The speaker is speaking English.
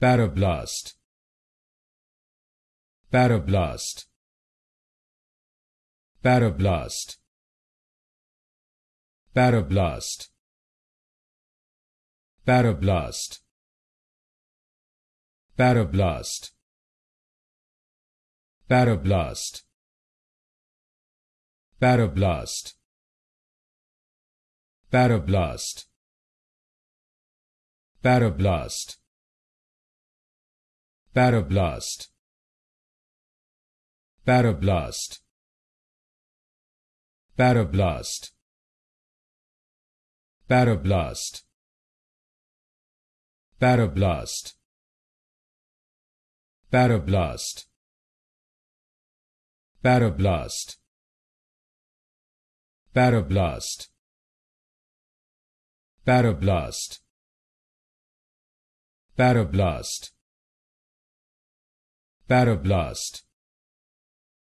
Baroblast. Baroblast. Baroblast. Baroblast. Baroblast. Baroblast. Baroblast. Baroblast. Baroblast. Baroblast. Parablast. Parablast. Parablast. Parablast. Parablast. Parablast. Parablast. Parablast. Parablast. Parablast. Parablast